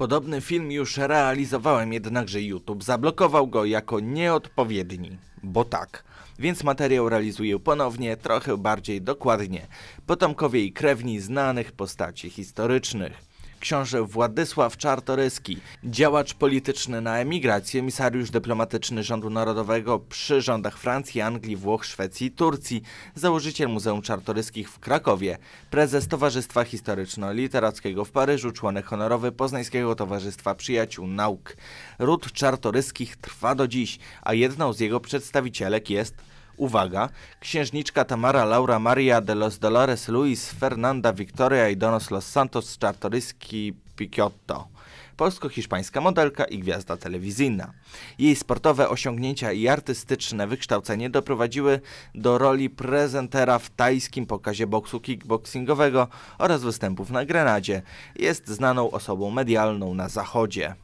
Podobny film już realizowałem, jednakże YouTube zablokował go jako nieodpowiedni, bo tak. Więc materiał realizuję ponownie, trochę bardziej dokładnie. Potomkowie i krewni znanych postaci historycznych książę Władysław Czartoryski, działacz polityczny na emigracji, emisariusz dyplomatyczny rządu narodowego przy rządach Francji, Anglii, Włoch, Szwecji, Turcji, założyciel Muzeum Czartoryskich w Krakowie, prezes Towarzystwa Historyczno-Literackiego w Paryżu, członek honorowy Poznańskiego Towarzystwa Przyjaciół Nauk. Ród Czartoryskich trwa do dziś, a jedną z jego przedstawicielek jest uwaga, księżniczka Tamara Laura Maria de los Dolores Luis Fernanda Victoria y Donos Los Santos Czartoryski Picciotto polsko-hiszpańska modelka i gwiazda telewizyjna. Jej sportowe osiągnięcia i artystyczne wykształcenie doprowadziły do roli prezentera w tajskim pokazie boksu kickboxingowego oraz występów na Grenadzie. Jest znaną osobą medialną na Zachodzie.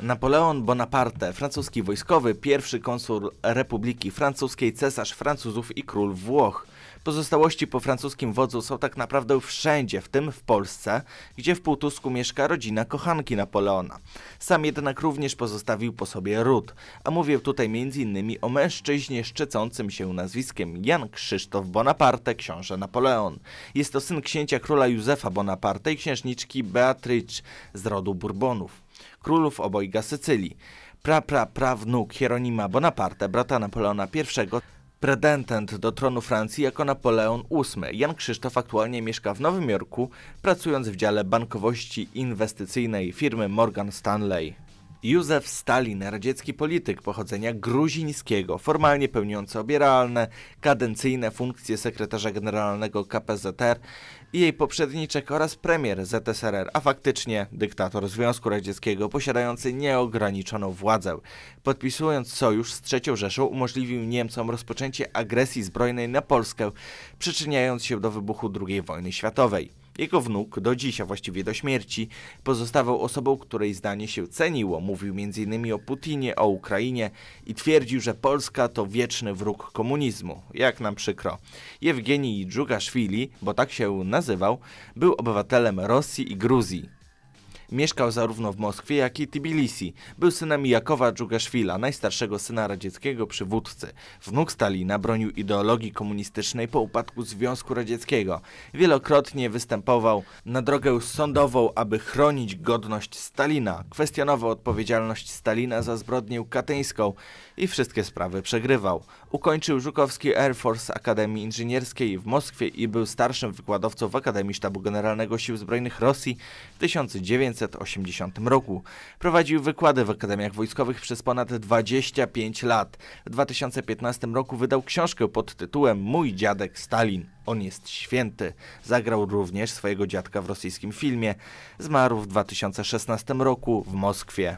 Napoleon Bonaparte, francuski wojskowy, pierwszy konsul Republiki Francuskiej, cesarz Francuzów i król Włoch. Pozostałości po francuskim wodzu są tak naprawdę wszędzie, w tym w Polsce, gdzie w Półtusku mieszka rodzina kochanki Napoleona. Sam jednak również pozostawił po sobie ród, a mówię tutaj m.in. o mężczyźnie szczycącym się nazwiskiem Jan Krzysztof Bonaparte, książę Napoleon. Jest to syn księcia króla Józefa Bonaparte i księżniczki Beatrice z rodu Bourbonów królów obojga Sycylii. Pra, pra, Hieronima Bonaparte, brata Napoleona I, pretendent do tronu Francji jako Napoleon VIII. Jan Krzysztof aktualnie mieszka w Nowym Jorku, pracując w dziale bankowości inwestycyjnej firmy Morgan Stanley. Józef Stalin, radziecki polityk pochodzenia gruzińskiego, formalnie pełniący obieralne, kadencyjne funkcje sekretarza generalnego KPZR i jej poprzedniczek oraz premier ZSRR, a faktycznie dyktator Związku Radzieckiego posiadający nieograniczoną władzę. Podpisując sojusz z III Rzeszą umożliwił Niemcom rozpoczęcie agresji zbrojnej na Polskę, przyczyniając się do wybuchu II wojny światowej. Jego wnuk do dziś, a właściwie do śmierci, pozostawał osobą, której zdanie się ceniło. Mówił m.in. o Putinie, o Ukrainie i twierdził, że Polska to wieczny wróg komunizmu. Jak nam przykro. Jewgenij Dżugaszwili, bo tak się nazywał, był obywatelem Rosji i Gruzji. Mieszkał zarówno w Moskwie, jak i Tbilisi. Był synem Jakowa Dżugaszwila, najstarszego syna radzieckiego przywódcy. Wnuk Stalina bronił ideologii komunistycznej po upadku Związku Radzieckiego. Wielokrotnie występował na drogę sądową, aby chronić godność Stalina. Kwestionował odpowiedzialność Stalina za zbrodnię katyńską i wszystkie sprawy przegrywał. Ukończył Żukowski Air Force Akademii Inżynierskiej w Moskwie i był starszym wykładowcą w Akademii Sztabu Generalnego Sił Zbrojnych Rosji w 1900 1980 roku. Prowadził wykłady w akademiach wojskowych przez ponad 25 lat. W 2015 roku wydał książkę pod tytułem Mój dziadek Stalin. On jest święty. Zagrał również swojego dziadka w rosyjskim filmie. Zmarł w 2016 roku w Moskwie.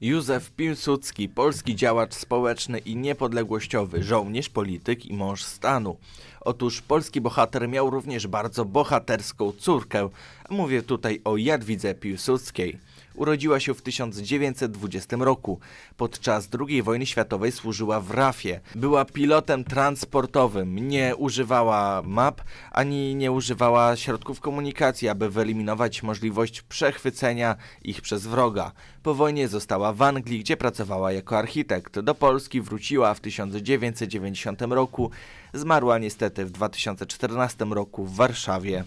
Józef Piłsudski, polski działacz społeczny i niepodległościowy, żołnierz, polityk i mąż stanu. Otóż polski bohater miał również bardzo bohaterską córkę. Mówię tutaj o Jadwidze Piłsudskiej. Urodziła się w 1920 roku. Podczas II wojny światowej służyła w RAFie. Była pilotem transportowym. Nie używała map, ani nie używała środków komunikacji, aby wyeliminować możliwość przechwycenia ich przez wroga. Po wojnie została w Anglii, gdzie pracowała jako architekt. Do Polski wróciła w 1990 roku. Zmarła niestety w 2014 roku w Warszawie.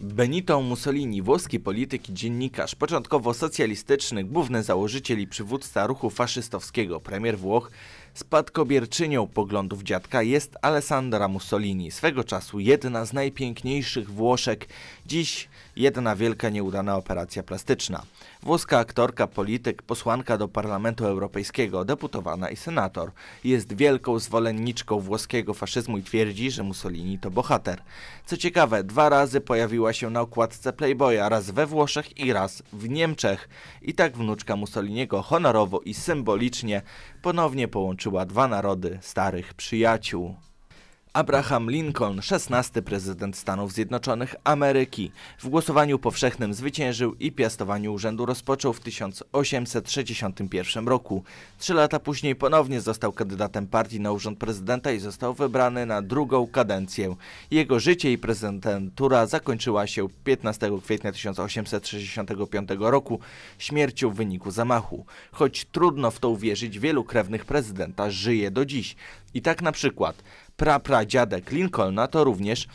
Benito Mussolini, włoski polityk i dziennikarz, początkowo socjalistyczny, główny założyciel i przywódca ruchu faszystowskiego, premier Włoch, spadkobierczynią poglądów dziadka jest Alessandra Mussolini, swego czasu jedna z najpiękniejszych Włoszek, dziś jedna wielka nieudana operacja plastyczna. Włoska aktorka, polityk, posłanka do Parlamentu Europejskiego, deputowana i senator. Jest wielką zwolenniczką włoskiego faszyzmu i twierdzi, że Mussolini to bohater. Co ciekawe, dwa razy pojawiła pojawiła się na okładce Playboya raz we Włoszech i raz w Niemczech. I tak wnuczka Mussoliniego honorowo i symbolicznie ponownie połączyła dwa narody starych przyjaciół. Abraham Lincoln, szesnasty prezydent Stanów Zjednoczonych Ameryki, w głosowaniu powszechnym zwyciężył i piastowanie urzędu rozpoczął w 1861 roku. Trzy lata później ponownie został kandydatem partii na urząd prezydenta i został wybrany na drugą kadencję. Jego życie i prezydentura zakończyła się 15 kwietnia 1865 roku śmiercią w wyniku zamachu. Choć trudno w to uwierzyć, wielu krewnych prezydenta żyje do dziś. I tak na przykład prapradziadek Lincolna to również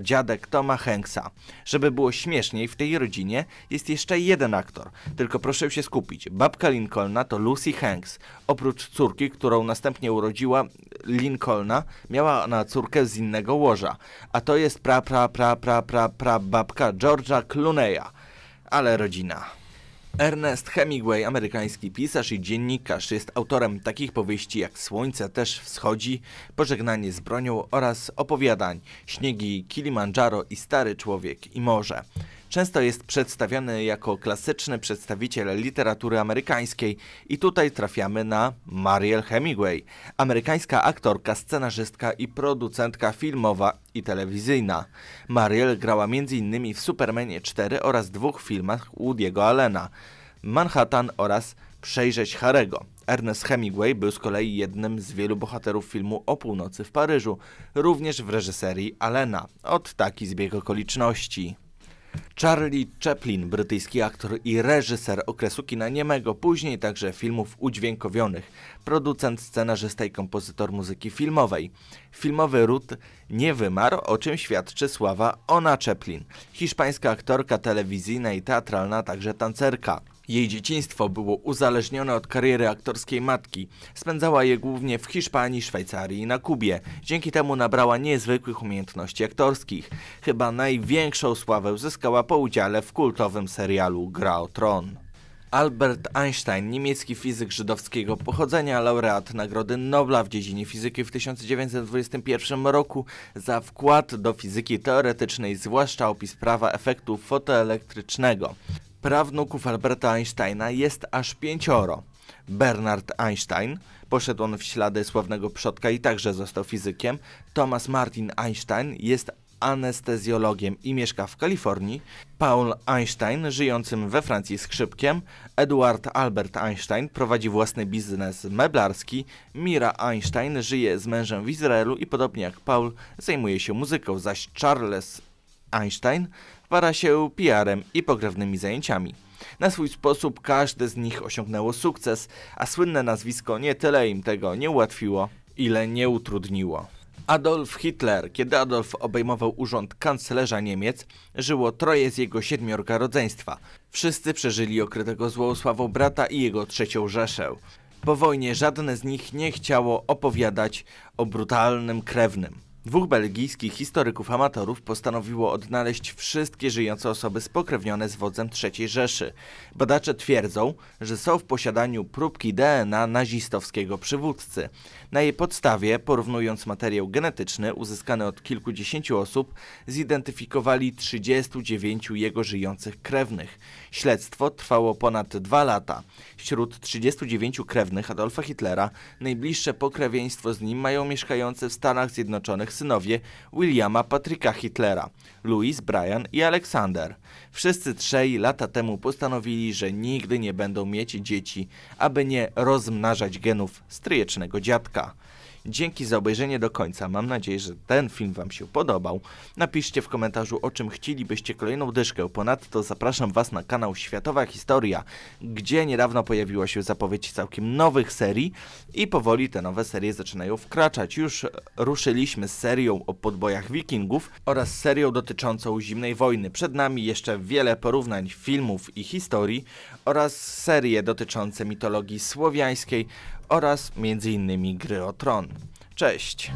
dziadek Toma Hanksa. Żeby było śmieszniej, w tej rodzinie jest jeszcze jeden aktor. Tylko proszę się skupić. Babka Lincolna to Lucy Hanks. Oprócz córki, którą następnie urodziła Lincolna, miała ona córkę z innego łoża. A to jest babka George'a Clooney'a. Ale rodzina... Ernest Hemingway, amerykański pisarz i dziennikarz, jest autorem takich powieści jak Słońce też wschodzi, Pożegnanie z bronią oraz opowiadań Śniegi Kilimandżaro i Stary Człowiek i Morze często jest przedstawiany jako klasyczny przedstawiciel literatury amerykańskiej i tutaj trafiamy na Mariel Hemingway, amerykańska aktorka, scenarzystka i producentka filmowa i telewizyjna. Mariel grała m.in. w Supermanie 4 oraz dwóch filmach Woody'ego Allena, Manhattan oraz Przejrzeć Harego. Ernest Hemingway był z kolei jednym z wielu bohaterów filmu O północy w Paryżu, również w reżyserii Allena, od taki zbieg okoliczności. Charlie Chaplin, brytyjski aktor i reżyser okresu kina niemego, później także filmów udźwiękowionych, producent, scenarzysta i kompozytor muzyki filmowej. Filmowy ród nie wymarł, o czym świadczy sława Ona Chaplin, hiszpańska aktorka telewizyjna i teatralna, także tancerka. Jej dzieciństwo było uzależnione od kariery aktorskiej matki. Spędzała je głównie w Hiszpanii, Szwajcarii i na Kubie. Dzięki temu nabrała niezwykłych umiejętności aktorskich. Chyba największą sławę uzyskała po udziale w kultowym serialu Gra o Tron. Albert Einstein, niemiecki fizyk żydowskiego pochodzenia, laureat Nagrody Nobla w dziedzinie fizyki w 1921 roku za wkład do fizyki teoretycznej, zwłaszcza opis prawa efektu fotoelektrycznego. Prawnuków Alberta Einsteina jest aż pięcioro. Bernard Einstein, poszedł on w ślady sławnego przodka i także został fizykiem. Thomas Martin Einstein jest anestezjologiem i mieszka w Kalifornii, Paul Einstein żyjącym we Francji skrzypkiem, Edward Albert Einstein prowadzi własny biznes meblarski, Mira Einstein żyje z mężem w Izraelu i podobnie jak Paul zajmuje się muzyką, zaś Charles Einstein para się PR-em i pogrewnymi zajęciami. Na swój sposób każde z nich osiągnęło sukces, a słynne nazwisko nie tyle im tego nie ułatwiło, ile nie utrudniło. Adolf Hitler. Kiedy Adolf obejmował urząd kanclerza Niemiec, żyło troje z jego siedmiorka rodzeństwa. Wszyscy przeżyli okrytego złą sławą brata i jego trzecią rzeszę. Po wojnie żadne z nich nie chciało opowiadać o brutalnym krewnym. Dwóch belgijskich historyków amatorów postanowiło odnaleźć wszystkie żyjące osoby spokrewnione z wodzem III Rzeszy. Badacze twierdzą, że są w posiadaniu próbki DNA nazistowskiego przywódcy. Na jej podstawie, porównując materiał genetyczny uzyskany od kilkudziesięciu osób, zidentyfikowali 39 jego żyjących krewnych. Śledztwo trwało ponad dwa lata. Wśród 39 krewnych Adolfa Hitlera najbliższe pokrewieństwo z nim mają mieszkające w Stanach Zjednoczonych synowie Williama Patryka Hitlera, Louis, Brian i Aleksander. Wszyscy trzej lata temu postanowili, że nigdy nie będą mieć dzieci, aby nie rozmnażać genów stryjecznego dziadka. Dzięki za obejrzenie do końca. Mam nadzieję, że ten film Wam się podobał. Napiszcie w komentarzu, o czym chcielibyście kolejną dyszkę. Ponadto zapraszam Was na kanał Światowa Historia, gdzie niedawno pojawiła się zapowiedź całkiem nowych serii i powoli te nowe serie zaczynają wkraczać. Już ruszyliśmy z serią o podbojach wikingów oraz serią dotyczącą zimnej wojny. Przed nami jeszcze wiele porównań filmów i historii oraz serie dotyczące mitologii słowiańskiej oraz m.in. gry o tron. Cześć!